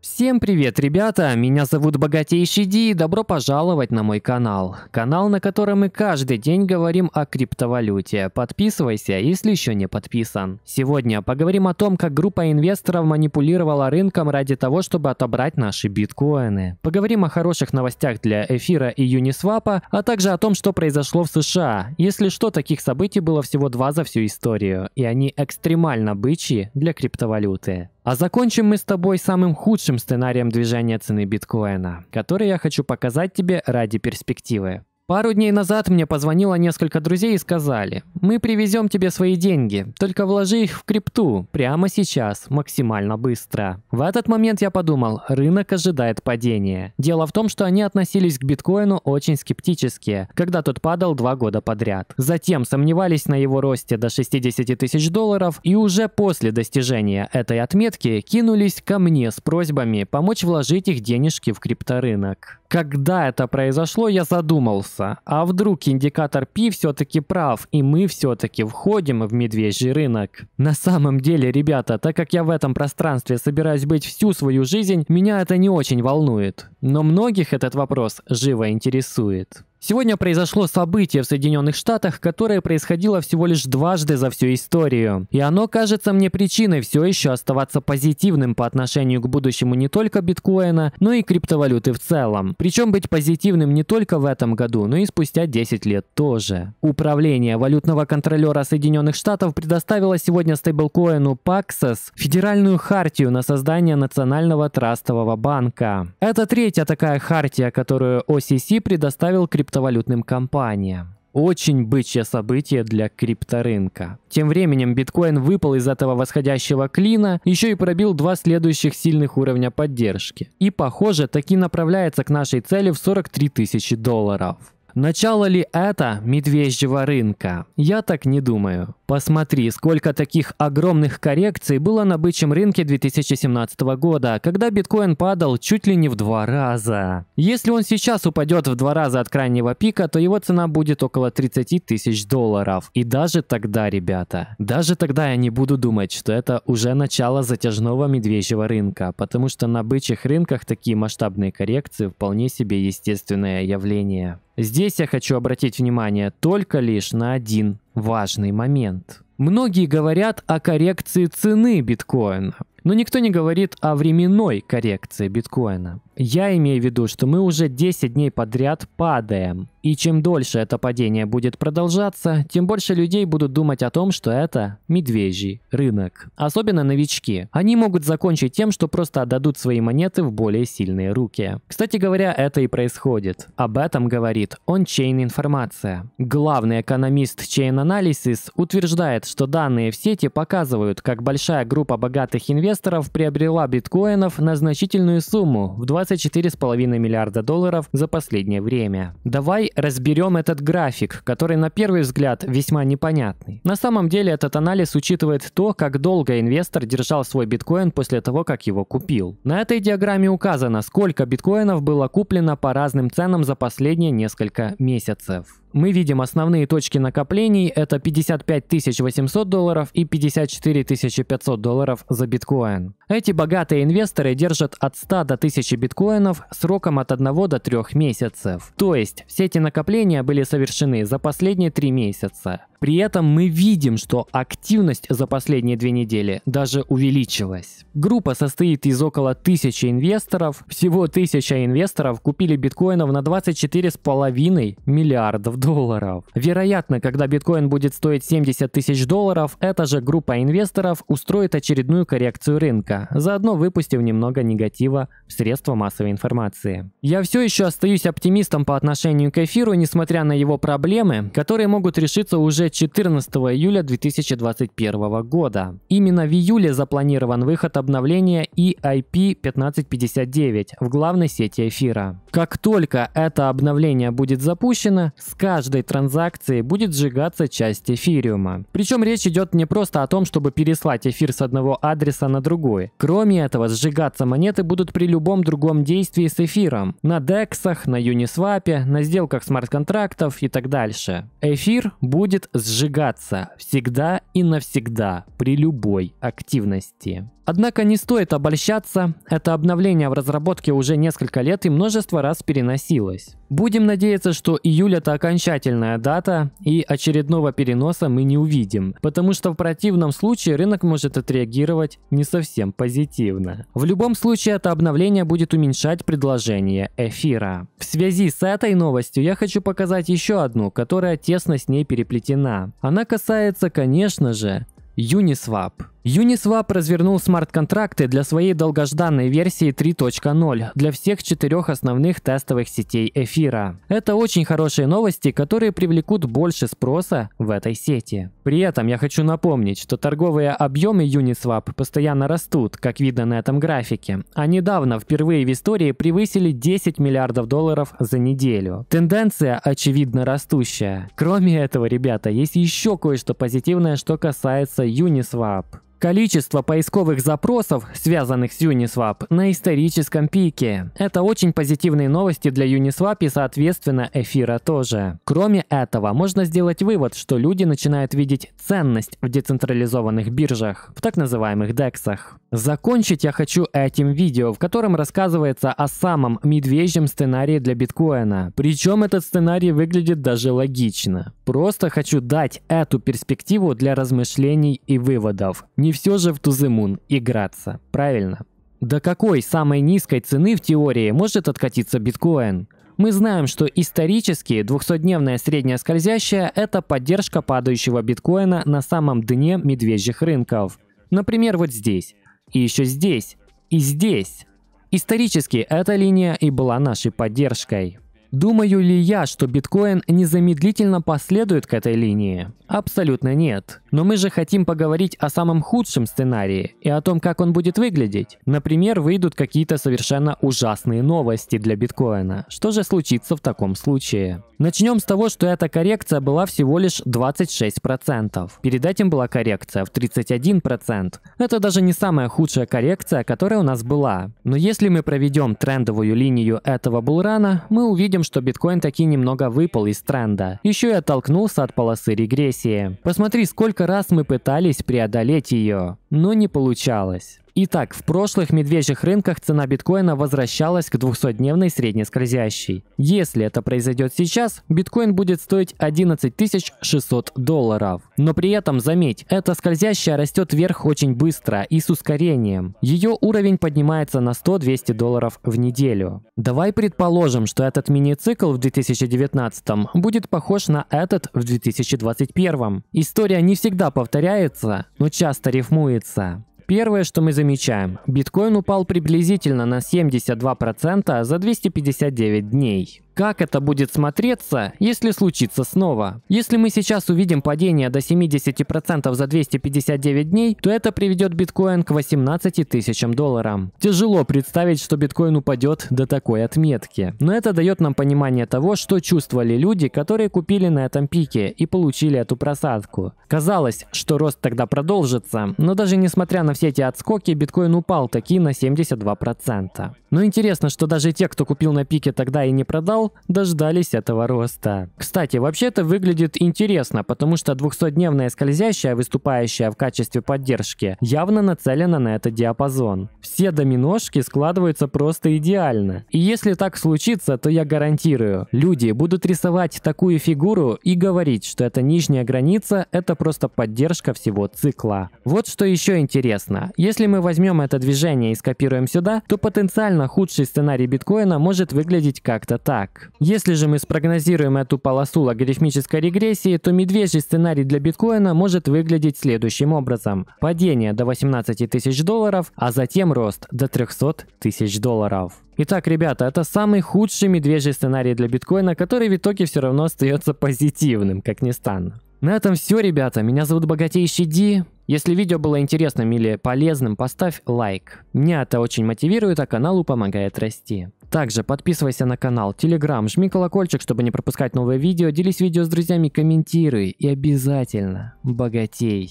Всем привет, ребята! Меня зовут Богатейший Ди и добро пожаловать на мой канал. Канал, на котором мы каждый день говорим о криптовалюте. Подписывайся, если еще не подписан. Сегодня поговорим о том, как группа инвесторов манипулировала рынком ради того, чтобы отобрать наши биткоины. Поговорим о хороших новостях для эфира и Юнисвапа, а также о том, что произошло в США. Если что, таких событий было всего два за всю историю, и они экстремально бычьи для криптовалюты. А закончим мы с тобой самым худшим сценарием движения цены биткоина, который я хочу показать тебе ради перспективы. Пару дней назад мне позвонило несколько друзей и сказали, мы привезем тебе свои деньги, только вложи их в крипту, прямо сейчас, максимально быстро. В этот момент я подумал, рынок ожидает падения. Дело в том, что они относились к биткоину очень скептически, когда тот падал два года подряд. Затем сомневались на его росте до 60 тысяч долларов и уже после достижения этой отметки кинулись ко мне с просьбами помочь вложить их денежки в крипторынок. Когда это произошло, я задумался вопроса, а вдруг индикатор P все-таки прав, и мы все-таки входим в медвежий рынок? На самом деле, ребята, так как я в этом пространстве собираюсь быть всю свою жизнь, меня это не очень волнует. Но многих этот вопрос живо интересует. Сегодня произошло событие в Соединенных Штатах, которое происходило всего лишь дважды за всю историю. И оно кажется мне причиной все еще оставаться позитивным по отношению к будущему не только биткоина, но и криптовалюты в целом. Причем быть позитивным не только в этом году, но и спустя 10 лет тоже. Управление валютного контролера Соединенных Штатов предоставило сегодня стейблкоину Paxos федеральную хартию на создание Национального трастового банка. Это третий третья а такая хартия, которую OCC предоставил криптовалютным компаниям. Очень бычье событие для крипторынка. Тем временем биткоин выпал из этого восходящего клина, еще и пробил два следующих сильных уровня поддержки. И похоже, таки направляется к нашей цели в 43 тысячи долларов. Начало ли это медвежьего рынка? Я так не думаю. Посмотри, сколько таких огромных коррекций было на бычьем рынке 2017 года, когда биткоин падал чуть ли не в два раза. Если он сейчас упадет в два раза от крайнего пика, то его цена будет около 30 тысяч долларов. И даже тогда, ребята, даже тогда я не буду думать, что это уже начало затяжного медвежьего рынка, потому что на бычьих рынках такие масштабные коррекции вполне себе естественное явление. Здесь я хочу обратить внимание только лишь на один важный момент. Многие говорят о коррекции цены биткоина, но никто не говорит о временной коррекции биткоина. Я имею в виду, что мы уже 10 дней подряд падаем. И чем дольше это падение будет продолжаться, тем больше людей будут думать о том, что это медвежий рынок. Особенно новички. Они могут закончить тем, что просто отдадут свои монеты в более сильные руки. Кстати говоря, это и происходит. Об этом говорит ончейн информация. Главный экономист Chain Analysis утверждает, что данные в сети показывают, как большая группа богатых инвесторов приобрела биткоинов на значительную сумму в 20 24,5 миллиарда долларов за последнее время. Давай разберем этот график, который на первый взгляд весьма непонятный. На самом деле этот анализ учитывает то, как долго инвестор держал свой биткоин после того, как его купил. На этой диаграмме указано, сколько биткоинов было куплено по разным ценам за последние несколько месяцев мы видим основные точки накоплений – это 55 800 долларов и 54 500 долларов за биткоин. Эти богатые инвесторы держат от 100 до 1000 биткоинов сроком от 1 до 3 месяцев. То есть все эти накопления были совершены за последние 3 месяца. При этом мы видим, что активность за последние две недели даже увеличилась. Группа состоит из около тысячи инвесторов. Всего тысяча инвесторов купили биткоинов на 24,5 миллиардов долларов. Вероятно, когда биткоин будет стоить 70 тысяч долларов, эта же группа инвесторов устроит очередную коррекцию рынка, заодно выпустив немного негатива в средства массовой информации. Я все еще остаюсь оптимистом по отношению к эфиру, несмотря на его проблемы, которые могут решиться уже 14 июля 2021 года. Именно в июле запланирован выход обновления EIP 1559 в главной сети эфира. Как только это обновление будет запущено, Sky каждой транзакции будет сжигаться часть эфириума. Причем речь идет не просто о том, чтобы переслать эфир с одного адреса на другой. Кроме этого, сжигаться монеты будут при любом другом действии с эфиром. На дексах, на Uniswap, на сделках смарт-контрактов и так дальше. Эфир будет сжигаться всегда и навсегда при любой активности. Однако не стоит обольщаться, это обновление в разработке уже несколько лет и множество раз переносилось. Будем надеяться, что июль это окончательная дата и очередного переноса мы не увидим, потому что в противном случае рынок может отреагировать не совсем позитивно. В любом случае это обновление будет уменьшать предложение эфира. В связи с этой новостью я хочу показать еще одну, которая тесно с ней переплетена. Она касается, конечно же, Uniswap. Uniswap развернул смарт-контракты для своей долгожданной версии 3.0 для всех четырех основных тестовых сетей эфира. Это очень хорошие новости, которые привлекут больше спроса в этой сети. При этом я хочу напомнить, что торговые объемы Uniswap постоянно растут, как видно на этом графике, а недавно впервые в истории превысили 10 миллиардов долларов за неделю. Тенденция очевидно растущая. Кроме этого, ребята, есть еще кое-что позитивное, что касается Uniswap. Количество поисковых запросов, связанных с Uniswap, на историческом пике. Это очень позитивные новости для Uniswap и, соответственно, эфира тоже. Кроме этого, можно сделать вывод, что люди начинают видеть ценность в децентрализованных биржах, в так называемых дексах. Закончить я хочу этим видео, в котором рассказывается о самом медвежьем сценарии для биткоина. Причем этот сценарий выглядит даже логично. Просто хочу дать эту перспективу для размышлений и выводов. Не не все же в Туземун играться, правильно? До какой самой низкой цены в теории может откатиться биткоин? Мы знаем, что исторически 200-дневная средняя скользящая – это поддержка падающего биткоина на самом дне медвежьих рынков. Например, вот здесь. И еще здесь. И здесь. Исторически эта линия и была нашей поддержкой. Думаю ли я, что биткоин незамедлительно последует к этой линии? Абсолютно нет. Но мы же хотим поговорить о самом худшем сценарии и о том, как он будет выглядеть. Например, выйдут какие-то совершенно ужасные новости для биткоина. Что же случится в таком случае? Начнем с того, что эта коррекция была всего лишь 26%. Перед этим была коррекция в 31%. Это даже не самая худшая коррекция, которая у нас была. Но если мы проведем трендовую линию этого булрана, мы увидим, видим, что биткоин таки немного выпал из тренда. Еще и оттолкнулся от полосы регрессии. Посмотри, сколько раз мы пытались преодолеть ее, но не получалось. Итак, в прошлых медвежьих рынках цена биткоина возвращалась к 200-дневной средней скользящей. Если это произойдет сейчас, биткоин будет стоить 11 600 долларов. Но при этом, заметь, эта скользящая растет вверх очень быстро и с ускорением. Ее уровень поднимается на 100-200 долларов в неделю. Давай предположим, что этот мини-цикл в 2019 будет похож на этот в 2021. м История не всегда повторяется, но часто рифмуется. Первое, что мы замечаем, биткоин упал приблизительно на 72% за 259 дней. Как это будет смотреться, если случится снова? Если мы сейчас увидим падение до 70% за 259 дней, то это приведет биткоин к 18 тысячам долларам. Тяжело представить, что биткоин упадет до такой отметки. Но это дает нам понимание того, что чувствовали люди, которые купили на этом пике и получили эту просадку. Казалось, что рост тогда продолжится, но даже несмотря на все эти отскоки, биткоин упал таки на 72%. Но интересно, что даже те, кто купил на пике тогда и не продал, дождались этого роста. Кстати, вообще это выглядит интересно, потому что 200-дневная скользящая, выступающая в качестве поддержки, явно нацелена на этот диапазон. Все доминошки складываются просто идеально. И если так случится, то я гарантирую, люди будут рисовать такую фигуру и говорить, что эта нижняя граница, это просто поддержка всего цикла. Вот что еще интересно. Если мы возьмем это движение и скопируем сюда, то потенциально худший сценарий биткоина может выглядеть как-то так так. Если же мы спрогнозируем эту полосу логарифмической регрессии, то медвежий сценарий для биткоина может выглядеть следующим образом. Падение до 18 тысяч долларов, а затем рост до 300 тысяч долларов. Итак, ребята, это самый худший медвежий сценарий для биткоина, который в итоге все равно остается позитивным, как ни странно. На этом все, ребята. Меня зовут Богатейший Ди. Если видео было интересным или полезным, поставь лайк. Меня это очень мотивирует, а каналу помогает расти. Также подписывайся на канал, телеграм, жми колокольчик, чтобы не пропускать новые видео, делись видео с друзьями, комментируй и обязательно богатей.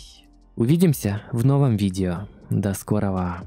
Увидимся в новом видео. До скорого.